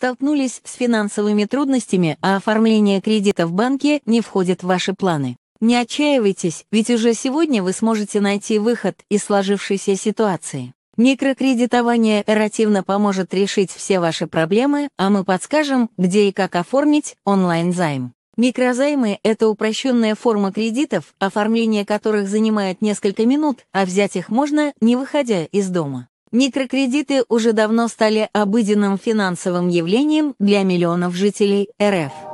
столкнулись с финансовыми трудностями, а оформление кредита в банке не входит в ваши планы. Не отчаивайтесь, ведь уже сегодня вы сможете найти выход из сложившейся ситуации. Микрокредитование оперативно поможет решить все ваши проблемы, а мы подскажем, где и как оформить онлайн-займ. Микрозаймы – это упрощенная форма кредитов, оформление которых занимает несколько минут, а взять их можно, не выходя из дома. Микрокредиты уже давно стали обыденным финансовым явлением для миллионов жителей РФ.